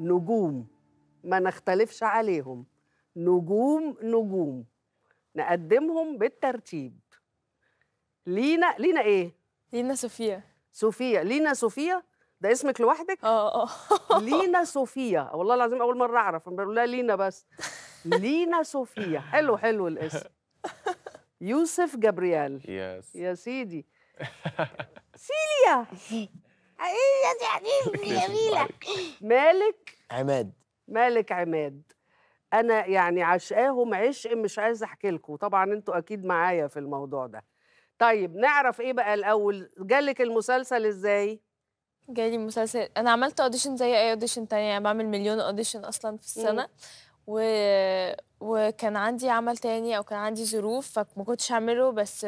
نجوم ما نختلفش عليهم نجوم نجوم نقدمهم بالترتيب لينا لينا ايه لينا صوفيا صوفيا لينا صوفيا ده اسمك لوحدك اه اه لينا صوفيا والله العظيم اول مره اعرف بقول لها لينا بس لينا صوفيا حلو حلو الاسم يوسف جبريال يس يا سيدي سيليا ايه يا حبيبي جميله مالك عماد مالك عماد انا يعني عشقاهم عشق مش عايزه احكي لكم طبعا انتوا اكيد معايا في الموضوع ده طيب نعرف ايه بقى الاول جالك المسلسل ازاي جالي مسلسل انا عملت اوديشن زي اي اوديشن تانية يعني بعمل مليون اوديشن اصلا في السنه مم. و... وكان عندي عمل تاني او كان عندي ظروف فما كنتش هعمله بس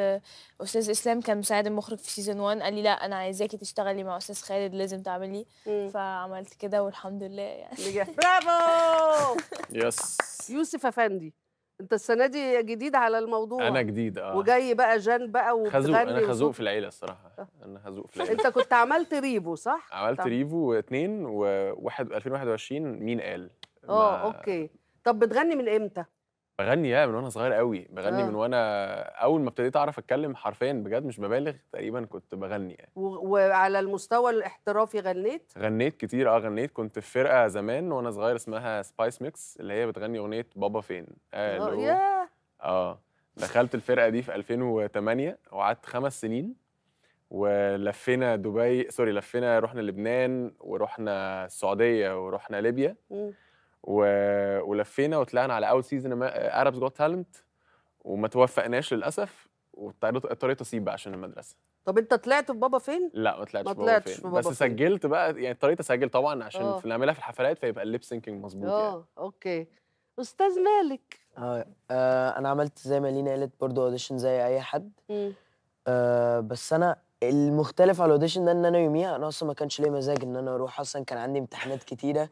استاذ اسلام كان مساعد المخرج في سيزون 1 قال لي لا انا عايزاكي تشتغلي مع استاذ خالد لازم تعملي فعملت كده والحمد لله يعني برافو يس يوسف افندي انت السنه دي جديد على الموضوع انا جديد اه وجاي بقى جان بقى وخزوق انا خزوق في العيله الصراحه آه. انا خزوق في العيله انت كنت عملت ريفو صح عملت ريفو اثنين وواحد 2021 مين قال اه اوكي طب بتغني من امتى؟ بغني يا من وانا صغير قوي بغني آه. من وانا اول ما ابتديت اعرف اتكلم حرفيا بجد مش ببالغ تقريبا كنت بغني يعني و... وعلى المستوى الاحترافي غنيت غنيت كتير اه غنيت كنت في فرقه زمان وانا صغير اسمها سبايس ميكس اللي هي بتغني اغنيه بابا فين اه, آه، ياه اه دخلت الفرقه دي في 2008 وقعدت خمس سنين ولفينا دبي سوري لفينا رحنا لبنان ورحنا السعوديه ورحنا ليبيا م. و... ولفينا وطلعنا على اول سيزون اربز جوت تالنت وما توفقناش للاسف واضطريت اسيب بقى عشان المدرسه طب انت طلعت في بابا فين؟ لا ما طلعتش ما طلعتش في بابا بس فين. سجلت بقى يعني اضطريت اسجل طبعا عشان أوه. في نعملها في الحفلات فيبقى الليب سينكينج مظبوط يعني. اه اوكي استاذ مالك آه. آه، انا عملت زي ما لينا قالت برضه اوديشن زي اي حد آه بس انا المختلف على الاوديشن ده ان انا يوميها انا اصلا ما كانش ليا مزاج ان انا اروح اصلا كان عندي امتحانات كتيره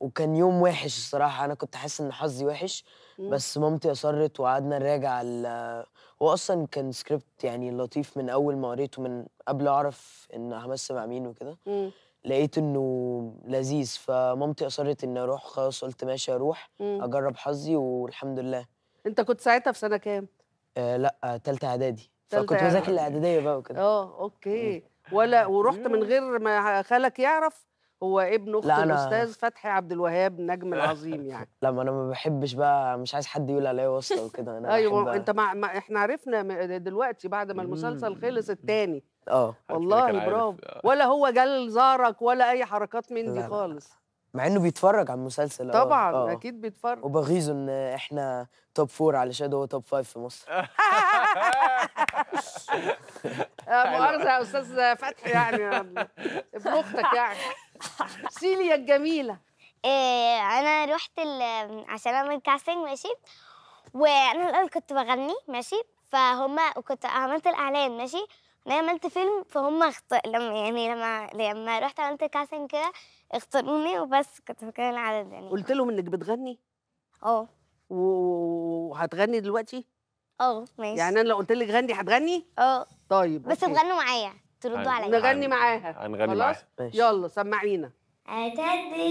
وكان يوم وحش الصراحه انا كنت حاسس ان حظي وحش بس مامتي اصرت وقعدنا نراجع ال هو اصلا كان سكريبت يعني لطيف من اول ما قريته من قبل اعرف ان همثل مع مين وكده لقيت انه لذيذ فمامتي اصرت اني اروح خلاص قلت ماشي اروح اجرب حظي والحمد لله انت كنت ساعتها في سنه كام؟ آه لا ثالثه آه اعدادي فكنت بذاكر الاعداديه بقى وكده اه اوكي ولا ورحت من غير ما خالك يعرف هو ابن اخت الاستاذ فتحي عبد الوهاب النجم العظيم يعني لا ما انا ما بحبش بقى مش عايز حد يقول عليا وسط وكده انا ايوه انت ما احنا عرفنا دلوقتي بعد ما المسلسل خلص الثاني اه والله برافو ولا هو جال زارك ولا اي حركات من دي خالص مع انه بيتفرج على المسلسل آه، طبعا أوه. اكيد بيتفرج وبغيظه ان احنا توب فور علشان هو توب فايف في مصر مؤاخذه يا استاذ فتحي يعني ابن اختك يعني سيليا الجميله إيه انا رحت عشان اعمل كاستنج ماشي وانا الاول كنت بغني ماشي فهم وكنت عملت الاعلان ماشي انا عملت فيلم فهم اخطأ لما يعني لما لما رحت عملت كاستنج كده اختاروني وبس كنت فاكره العدد يعني قلت لهم انك بتغني؟ اه وهتغني دلوقتي؟ اه ماشي يعني انا لو قلت لك غني هتغني؟ اه طيب بس تغنوا معايا تردوا عليا نغني معاها هنغني معاها يلا سمعينا أتدري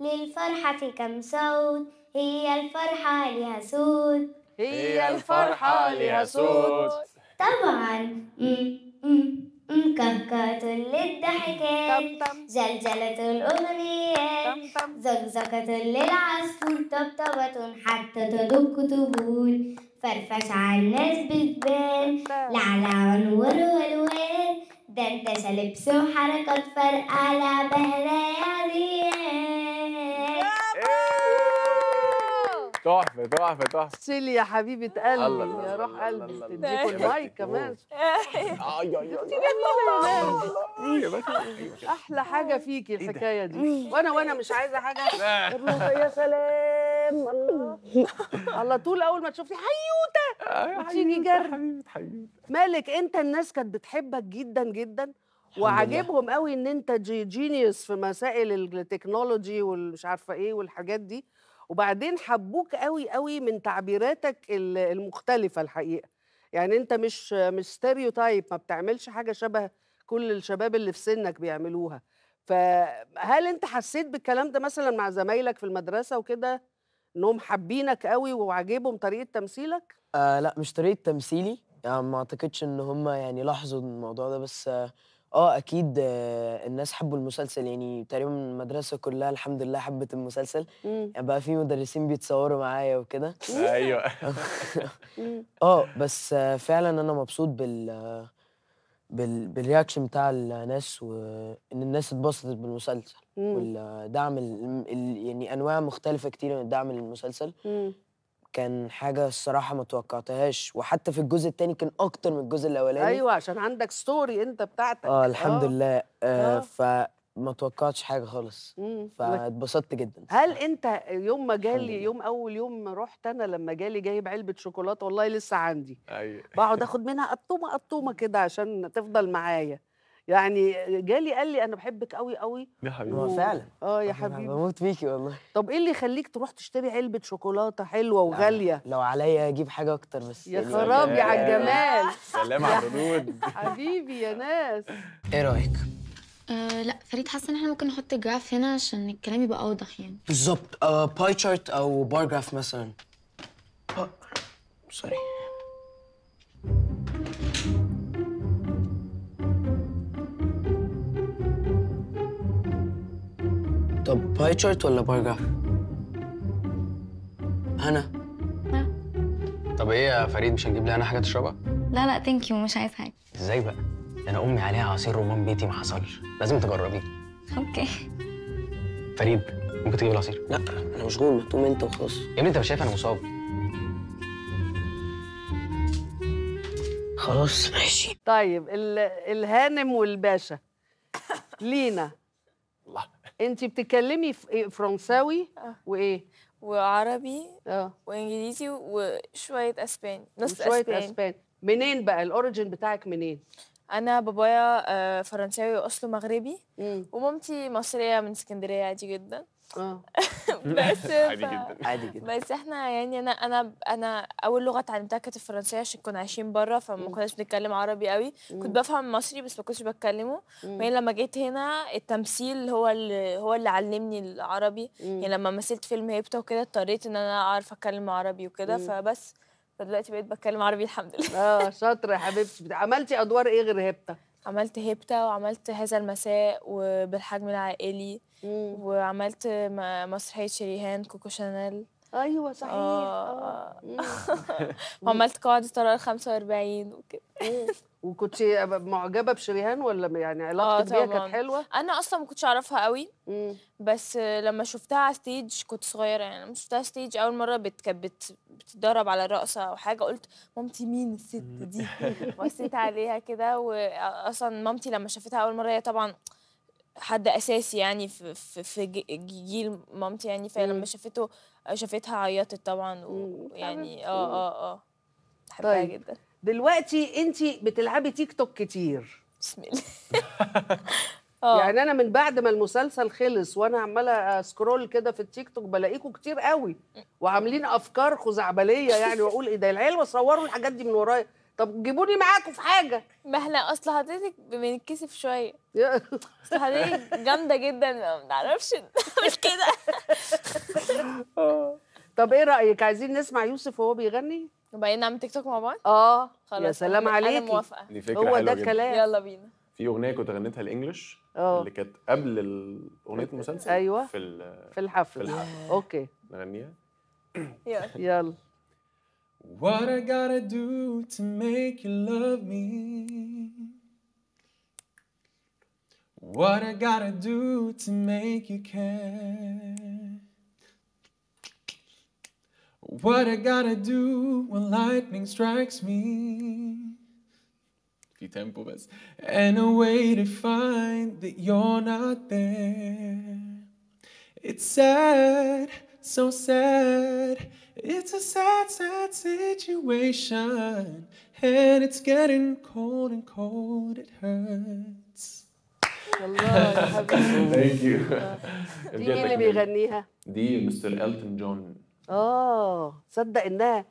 للفرحة كم صوت هي الفرحة لها صوت هي الفرحة لها صوت طبعا م -م. مكركرة للضحكات زلزلة الأغنيات زقزقة للعصفور طبطبة حتى تدق طبول فرفش على الناس بتبان لعلع ونور والوان ده انت لبس وحركة فرقة لعبة بهلا يا عزيز تحفه تحفه تحفه شيل يا حبيبه قلبي يا روح قلبي تديكوا المايك كمان احلى حاجه فيكي إيه الحكايه دي إيه؟ وانا وانا مش عايزه حاجه يا سلام الله على طول اول ما تشوفني حيوته آه، تيجي جر مالك انت الناس كانت بتحبك جدا جدا وعاجبهم قوي ان انت جي جينيوس في مسائل التكنولوجي والمش عارفه ايه والحاجات دي وبعدين حبوك قوي قوي من تعبيراتك المختلفه الحقيقه يعني انت مش مش ستيريوتايب ما بتعملش حاجه شبه كل الشباب اللي في سنك بيعملوها فهل انت حسيت بالكلام ده مثلا مع زمايلك في المدرسه وكده انهم حابينك قوي وعاجبهم طريقه تمثيلك آه لا مش طريقه تمثيلي يعني ما اعتقدش ان هم يعني لاحظوا الموضوع ده بس آه اه اكيد آه، الناس حبوا المسلسل يعني تقريبا المدرسه كلها الحمد لله حبت المسلسل يعني بقى في مدرسين بيتصوروا معايا وكده ايوه اه بس فعلا انا مبسوط بال بال بالرياكشن بتاع الناس وان الناس اتبسطت بالمسلسل والدعم ال... ال... يعني انواع مختلفه كتير من الدعم للمسلسل كان حاجة الصراحة ما توقعتهاش وحتى في الجزء التاني كان أكتر من الجزء الأولاني أيوة عشان عندك ستوري أنت بتاعتك اه الحمد أوه. لله آه آه. فما توقعتش حاجة خالص فاتبسطت جدا هل أنت يوم ما جالي يوم أول يوم رحت أنا لما جالي جايب علبة شوكولاتة والله لسه عندي أيوة. بقعد آخد منها قطومة قطومة كده عشان تفضل معايا يعني جالي قال لي انا بحبك قوي قوي يا حبيبي فعلا اه يا حبيبي بموت فيكي والله طب ايه اللي يخليك تروح تشتري علبه شوكولاته حلوه وغاليه لو عليا اجيب حاجه اكتر بس يا خرابي على الجمال سلام على الردود حبيبي يا ناس ايه رايك آه، لا فريد حاسه ان احنا ممكن نحط جراف هنا عشان الكلام يبقى اوضح يعني بالظبط باي آه، تشارت او بار جراف مثلا سوري آه، طب باي تشارت ولا برجع؟ هنا طب ايه يا فريد مش هنجيب لي انا حاجه تشربها؟ لا لا ثانك يو مش عايز حاجه ازاي بقى؟ ده انا امي عليها عصير رمان بيتي ما حصلش لازم تجربيه اوكي فريد ممكن تجيب العصير؟ لا انا مشغول ما تقوم انت وخلاص يا ابني انت مش شايف انا مصاب خلاص ماشي طيب الهانم والباشا لينا انت بتتكلمي إيه، فرنساوي آه. وايه وعربي اه وانجليزي وشويه اسباني نص اسباني اسباني منين بقى الاوريجن بتاعك منين انا بابايا آه، فرنساوي اصله مغربي ومامتي مصريه من اسكندريه عادي جدا آه. بس عادي جدا عادي جدا بس احنا يعني انا انا انا اول لغه اتعلمتها كانت الفرنسيه عشان كنا عايشين بره فما كناش بنتكلم عربي قوي كنت بفهم مصري بس ما كنتش بتكلمه وبعدين لما جيت هنا التمثيل هو اللي هو اللي علمني العربي يعني لما مثلت فيلم هيبتا وكده اضطريت ان انا اعرف اتكلم عربي وكده فبس فدلوقتي بقيت بتكلم عربي الحمد لله اه شاطره يا حبيبتي عملتي ادوار ايه غير هيبتا عملت هبتة وعملت هذا المساء وبالحجم العائلي مم. وعملت مسرحيه شريهان كوكو شانيل ايوه صحيح آه. آه. وعملت قاعده طرار 45 وكده وكنت معجبه بشريهان ولا يعني آه، علاقتك آه بيها كانت حلوه انا اصلا ما كنتش اعرفها قوي مم. بس لما شفتها على ستيج كنت صغيره يعني لما شفتها ستيج اول مره بتكبت كانت بتتدرب على الرقصه او حاجه قلت مامتي مين الست دي بصيت عليها كده واصلا مامتي لما شافتها اول مره هي طبعا حد اساسي يعني في في جيل مامتي يعني فلما شافته شافتها عيطت طبعا ويعني اه اه اه بحبها طيب. جدا دلوقتي انت بتلعبي تيك توك كتير بسم الله آه. يعني انا من بعد ما المسلسل خلص وانا عماله سكرول كده في التيك توك بلاقيكم كتير قوي وعاملين افكار خزعبليه يعني واقول ايه ده العيال بصوروا الحاجات دي من ورايا طب جيبوني معاكم في حاجه ما احنا اصل حضرتك بنتكسف شويه اصل حضرتك جامده جدا ما نعرفش مش كده آه. طب ايه رايك عايزين نسمع يوسف وهو بيغني وبعدين نعمل تيك توك مع بعض اه خلاص يا سلام عليك انا موافقه دي فكره هو ده الكلام يلا بينا في اغنيه كنت غنيتها الانجلش اه اللي كانت قبل اغنيه المسلسل ايوه في في الحفله في الحفله آه. اوكي نغنيها يلا يلا What I gotta do to make you love me. What I gotta do to make you care. What I gotta do when lightning strikes me. Fi tempo bas. And a way to find that you're not there. It's sad, so sad. It's a sad, sad situation. And it's getting cold and cold, it hurts. Thank you. دي اللي بيغنيها دي مستر Elton John اه تصدق انها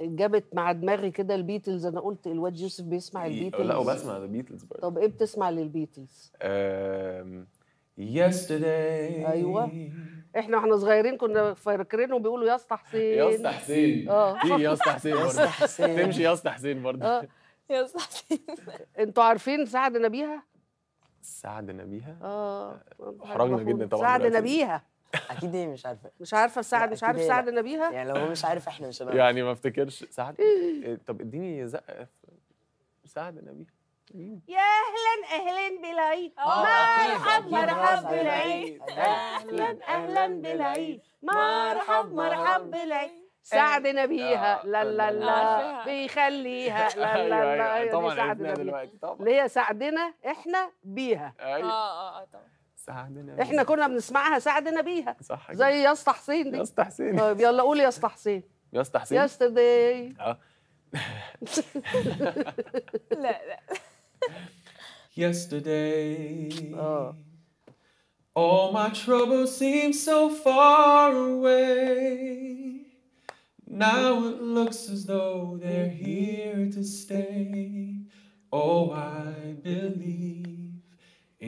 جابت مع دماغي كده البيتلز انا قلت الواد يوسف بيسمع البيتلز لا وبسمع البيتلز برضه طب ايه بتسمع للبيتلز؟ يسترداي ايوه احنا واحنا صغيرين كنا فاكرينهم بيقولوا يا اسطى حسين يا اسطى حسين اه في يا اسطى حسين تمشي يا اسطى حسين برضه آه. يا اسطى حسين انتوا عارفين سعد نبيها؟ سعد نبيها؟ اه احرجنا جدا طبعا سعد نبيها اكيد ايه مش عارفه مش عارفه سعد مش عارف سعد نبيها يعني لو هو مش عارف احنا مش هنعرف يعني ما افتكرش سعد إيه، طب اديني زقه سعد نبيها يا اهلا اهلا بالعيد آه، مرحب مرحب بالعيد اهلا اهلا بالعيد مرحب مرحب بالعيد إيه؟ سعد نبيها آه، لا لا لا بيخليها لا لا أيوة، لا أيوة، طبعا سعد نبيها اللي هي سعدنا احنا بيها أيوة. آه،, اه اه طبعا ساعدنا احنا كنا بنسمعها ساعدنا بيها صح كده. زي يا اسطى حسين دي يا اسطى حسين طيب يلا قول يا اسطى حسين يا اسطى حسين يسترداي اه لا لا Yesterday oh. All my troubles seem so far away. Now it looks as though they're here to stay. Oh, I believe.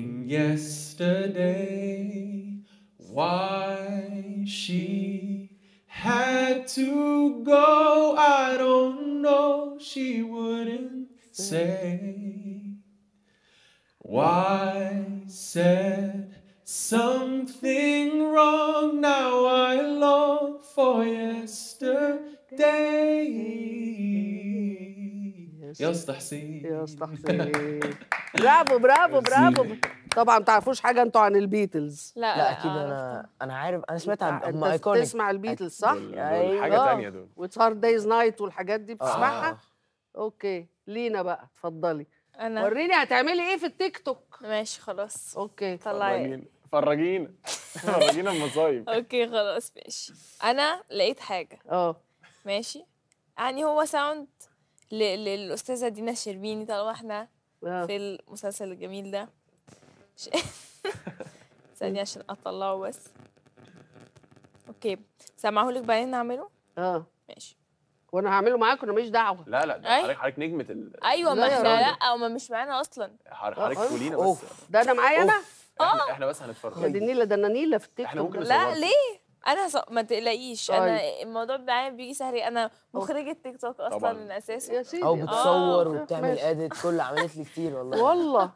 yesterday, why she had to go, I don't know, she wouldn't say. Why said something wrong, now I long for yesterday. Yes, استحسين Yes, استحسين برافو برافو برافو طبعا ما تعرفوش حاجه انتوا عن البيتلز لا لا اكيد انا انا عارف انا سمعت عن هم ايكونيك تسمع البيتلز صح؟ ايوه حاجه ثانيه دول هارد دايز نايت والحاجات دي بتسمعها؟ آه. اوكي لينا بقى اتفضلي انا وريني هتعملي ايه في التيك توك ماشي خلاص اوكي طلعي فرجينا فرجينا المصايب اوكي خلاص ماشي انا لقيت حاجه اه ماشي يعني هو ساوند للاستاذه دينا شربيني طالما احنا في المسلسل الجميل ده ثانية عشان اطلعه بس اوكي سامعه لك بعدين نعمله اه ماشي وانا هعمله معاك انا ماليش دعوه لا لا ده حضرتك حضرتك نجمه ال... ايوه ما احنا لا او ما مش معانا اصلا آه، حضرتك قولينا بس ده انا معايا انا اه احنا بس هنتفرج ده دي النيله ده انا نيله في التيك توك لا ليه انا ص... ما تقلقيش طيب. انا الموضوع معايا بيجي سهل انا مخرجه تيك توك اصلا طبعًا. من اساسه او آه، بتصور آه. وبتعمل اديت كل عملت لي كتير والله والله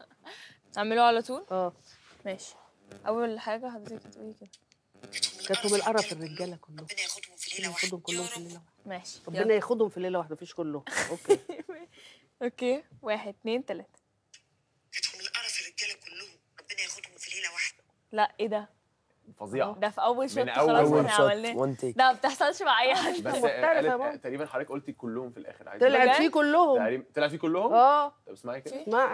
اعمله على طول اه ماشي اول حاجه حضرتك تقولي كده كانوا بالقرف الرجاله كلهم ربنا ياخدهم في ليله واحده كلهم في ليله واحده ماشي ربنا ياخدهم في ليله واحده مفيش كلهم اوكي اوكي واحد اتنين تلاته كانوا بالقرف الرجاله كلهم ربنا ياخدهم في ليله واحده لا ايه ده فظيعه ده في اول شوط خلاص اول شوت ده ما بتحصلش مع اي حد بس تقريبا حضرتك قلتي كلهم في الاخر طلعت فيه كلهم طلعت فيه كلهم؟ اه طب اسمعي كده اسمعي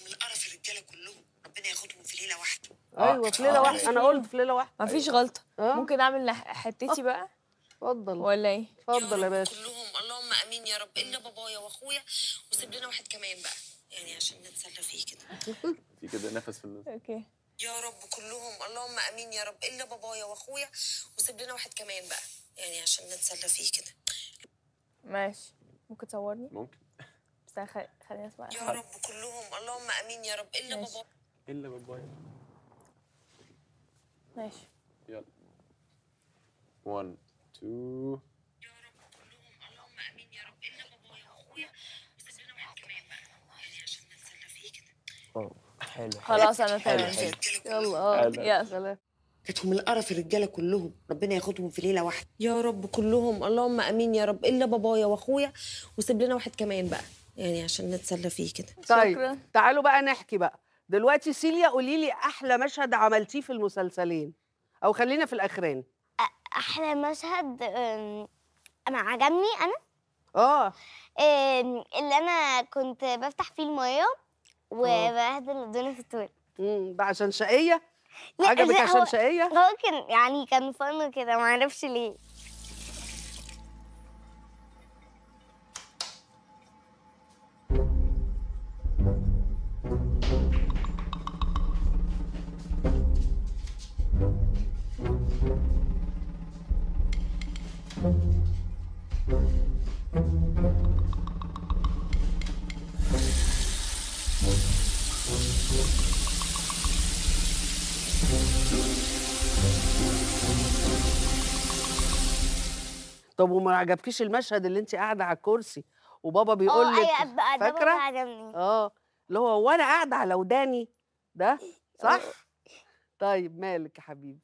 من قرف الرجاله كلهم ربنا ياخدهم في ليله واحده ايوه في ليله آه. واحده انا قلت في ليله واحده مفيش غلطه آه. ممكن اعمل حتتي بقى اتفضل ولا ايه؟ اتفضل يا باشا كلهم اللهم امين يا رب الا بابايا واخويا وسيب لنا واحد كمان بقى يعني عشان نتسلى فيه كده في كده نفس في النص اوكي يا رب كلهم اللهم امين يا رب الا بابايا واخويا وسيب لنا واحد كمان بقى يعني عشان نتسلى فيه كده ماشي ممكن تصورني ممكن بس خليني اسمع يا رب كلهم اللهم امين يا رب الا بابايا الا بابايا ماشي يلا 1 2 حلو خلاص انا فاهمه يلا آه، يا سلام كانتهم القرف الرجاله كلهم ربنا ياخدهم في ليله واحده يا رب كلهم اللهم امين يا رب الا بابايا واخويا وسيب لنا واحد كمان بقى يعني عشان نتسلى فيه كده طيب تعالوا بقى نحكي بقى دلوقتي سيليا قولي لي احلى مشهد عملتيه في المسلسلين او خلينا في الاخرين احلى مشهد انا عجبني انا اه اللي انا كنت بفتح فيه المايه وبهدل آه. الدنيا في التويلت امم ده عشان شقيه عجبك عشان شقيه ممكن يعني كان فن كده ما اعرفش ليه طب وما عجبكيش المشهد اللي انت قاعده على الكرسي وبابا اه، بيقول لك أيوة، فاكره اه اللي هو وانا قاعده على وداني ده صح طيب مالك يا حبيبي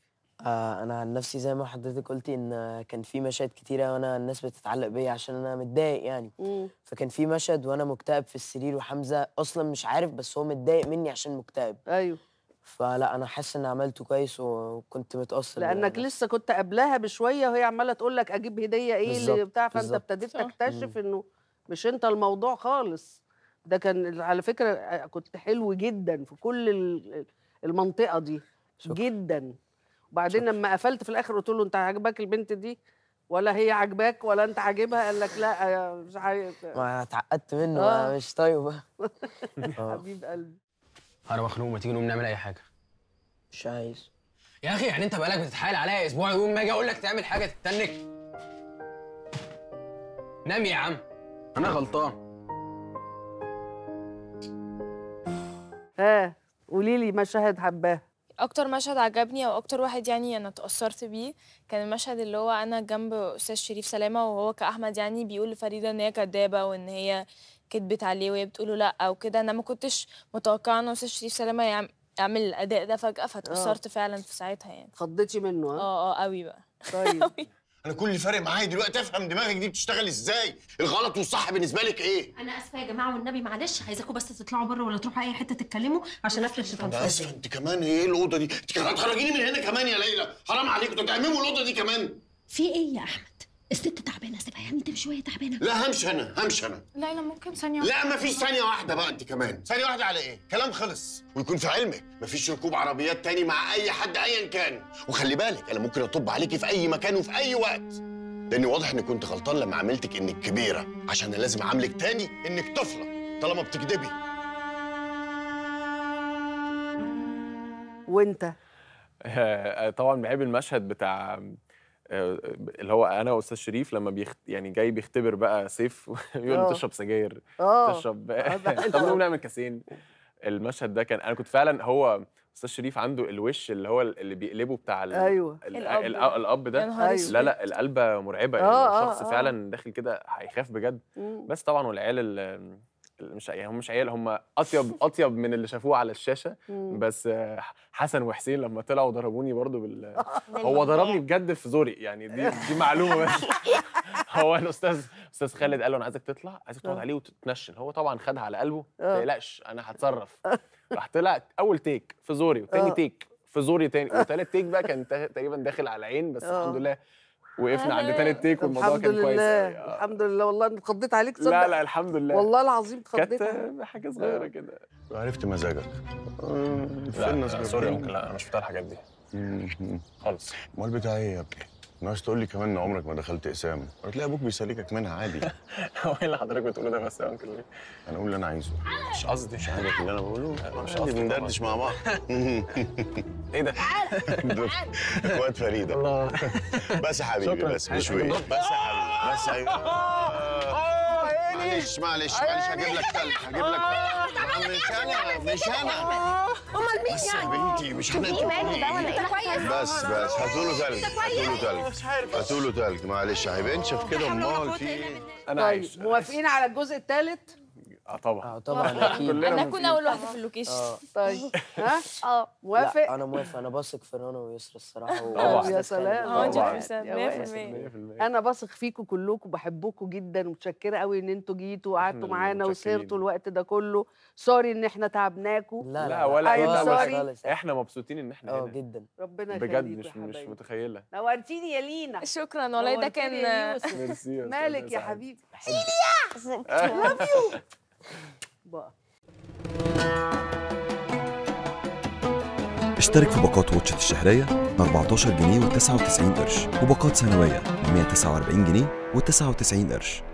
آه انا عن نفسي زي ما حضرتك قلتي ان كان في مشاهد كتيره وانا الناس بتتعلق بيا عشان انا متضايق يعني مم. فكان في مشهد وانا مكتئب في السرير وحمزه اصلا مش عارف بس هو متضايق مني عشان مكتئب ايوه فلا انا حاسس اني عملته كويس وكنت متاثر لانك يعني. لسه كنت قبلها بشويه وهي عماله تقول لك اجيب هديه ايه اللي بتاع فانت ابتديت تكتشف انه مش انت الموضوع خالص ده كان على فكره آه، كنت حلو جدا في كل المنطقه دي شكرا. جدا وبعدين شكرا. لما قفلت في الاخر قلت له انت عاجباك البنت دي ولا هي عاجباك ولا انت عاجبها قال لك لا آه، مش عايز ما اتعقدت منه آه. مش طيبه آه. حبيب قلبي انا مخنوق ما تيجي نقوم نعمل اي حاجه مش عايز يا اخي يعني انت بقالك بتتحايل عليا اسبوع يوم ما اجي اقول لك تعمل حاجه تتنك نام يا عم انا غلطان ها آه، قولي لي مشاهد حباه اكتر مشهد عجبني او اكتر واحد يعني انا اتاثرت بيه كان المشهد اللي هو انا جنب استاذ شريف سلامه وهو كاحمد يعني بيقول لفريده ان هي كدابه وان هي كدبت عليه وهي بتقول له لا وكده انا ما كنتش متوقعه ان استاذ شريف سلامه يعمل الاداء ده فجاه فاتاثرت آه. فعلا في ساعتها يعني خضتي منه ها آه؟, اه اه قوي بقى طيب انا كل اللي فارق معايا دلوقتي افهم دماغك دي بتشتغل ازاي الغلط والصح بالنسبه لك ايه انا اسفه يا جماعه والنبي معلش عايزاكم بس تطلعوا بره ولا تروحوا اي حته تتكلموا عشان افرش الفانتازيا اسفه انت كمان ايه الاوضه دي انت كمان هتخرجيني من هنا كمان يا ليلى حرام عليكم انتوا بتعمموا الاوضه دي كمان في ايه يا احمد الست تعبانه سيبها يا انت شويه تعبانه لا همشي انا همشي انا لا لا ممكن ثانيه واحده لا مفيش ثانيه واحده بقى انت كمان ثانيه واحده على ايه كلام خلص ويكون في علمك مفيش ركوب عربيات تاني مع اي حد ايا كان وخلي بالك انا ممكن اطب عليكي في اي مكان وفي اي وقت لاني واضح اني كنت غلطان لما عملتك انك كبيره عشان انا لازم اعاملك تاني انك طفله طالما بتكدبي وانت طبعا بحب المشهد بتاع آه، اللي هو انا واستاذ شريف لما بيخت... يعني جاي بيختبر بقى سيف بيقول آه. تشرب سجاير آه. تشرب طب نقوم نعمل كاسين المشهد ده كان انا كنت فعلا هو استاذ شريف عنده الوش اللي هو اللي بيقلبه بتاع ال... ايوه ال... الاب, ال... الأب ده أيوة. لا لا القلبه مرعبه يعني الشخص فعلا داخل كده هيخاف بجد بس طبعا والعيال مش يعني هم مش عيال هم اطيب اطيب من اللي شافوه على الشاشه بس حسن وحسين لما طلعوا ضربوني برضو بال هو ضربني بجد في زوري يعني دي دي معلومه بس هو الاستاذ استاذ استاذ خالد قال له انا عايزك تطلع عايزك تقعد آه. عليه وتتنشن هو طبعا خدها على قلبه ما آه. تقلقش انا هتصرف راح طلع اول تيك في زوري وتاني آه. تيك في زوري تاني وتالت تيك بقى كان تقريبا داخل على العين بس الحمد لله وقفنا عند تالت آه، تيك والموضوع كان كويس لله. آه. الحمد لله والله انا اتخضيت عليك تصدق لا لا الحمد لله والله العظيم اتخضيت كانت حاجه صغيره آه. كده عرفت مزاجك لا سوري ممكن لا انا مش بتاع الحاجات دي خالص امال بتاع ايه يا ابني ما عايز تقول لي كمان ان عمرك ما دخلت قسام هتلاقي ابوك بيسالكك منها عادي هو ايه اللي حضرتك بتقوله ده بس يا انكل انا اقول اللي انا عايزه مش قصدي مش عاجبك اللي انا بقوله مش قصدي بندردش مع بعض ايه ده اخوات فريده الله بس يا حبيبي بس مش بس يا حبيبي بس ايوه معلش معلش معلش هجيب لك تلج هجيب لك تلج آه. مش انا مش انا امال مين يعني؟ يا بنتي مش انا انت كويس بس بس هاتوا له تلج هاتوا له تلج هاتوا له تلج معلش يا شوف كده امال في ايه؟ انا طيب، عايز موافقين على الجزء الثالث؟ اه طبعا اه طبعا اكيد كلنا هنكون اول واحده في اللوكيشن آه، طيب ها اه موافق انا موافق انا بثق في رنا ويسرا الصراحه طبعا يا سلام 100% اه، انا بثق فيكم كلكم بحبكم جدا ومتشكره قوي ان انتوا جيتوا وقعدتوا معانا وسهرتوا الوقت ده كله سوري ان احنا تعبناكم لا لا ولا اي احنا مبسوطين ان احنا آه، هنا جدا ربنا يخليك بجد مش مش متخيله نورتيني يا لينا شكرا والله ده كان مالك يا حبيبي سيليا لاف يو اشترك في باقات واتشت الشهرية ب 14 جنيه و99 قرش وباقات سنوية ب 149 جنيه و99 قرش